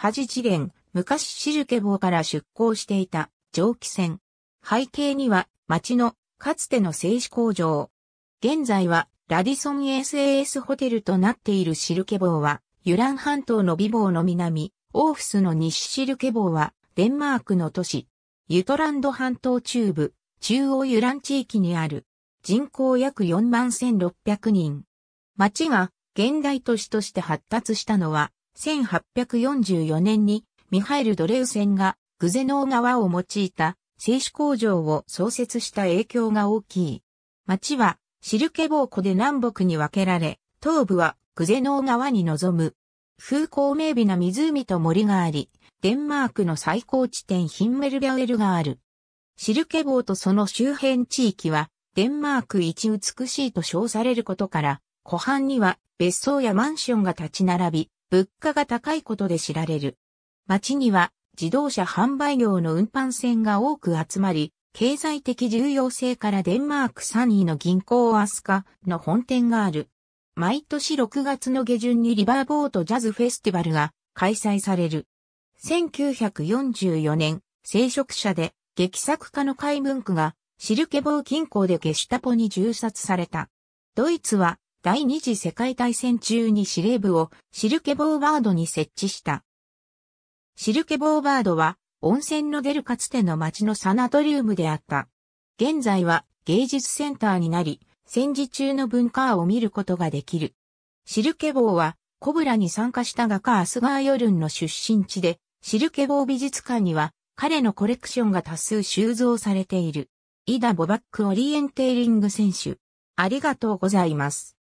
恥次元、昔シルケ坊から出港していた蒸気船。背景には町のかつての製紙工場。現在はラディソン SAS ホテルとなっているシルケ坊は、ユラン半島の美坊の南、オーフスの西シルケ坊は、デンマークの都市、ユトランド半島中部、中央ユラン地域にある、人口約4万1600人。町が現代都市として発達したのは、1844年にミハイル・ドレウセンがグゼノー川を用いた製紙工場を創設した影響が大きい。町はシルケボー湖で南北に分けられ、東部はグゼノー川に臨む。風光明媚な湖と森があり、デンマークの最高地点ヒンメルビャウエルがある。シルケボーとその周辺地域は、デンマーク一美しいと称されることから、湖畔には別荘やマンションが立ち並び、物価が高いことで知られる。町には自動車販売業の運搬船が多く集まり、経済的重要性からデンマーク3位の銀行アスカの本店がある。毎年6月の下旬にリバーボートジャズフェスティバルが開催される。1944年、聖職者で劇作家の海文句がシルケボー近郊でゲシュタポに銃殺された。ドイツは第二次世界大戦中に司令部をシルケボーバードに設置した。シルケボーバードは温泉の出るかつての町のサナトリウムであった。現在は芸術センターになり、戦時中の文化を見ることができる。シルケボーはコブラに参加した画家アスガー・ヨルンの出身地で、シルケボー美術館には彼のコレクションが多数収蔵されている。イダ・ボバック・オリエンテーリング選手。ありがとうございます。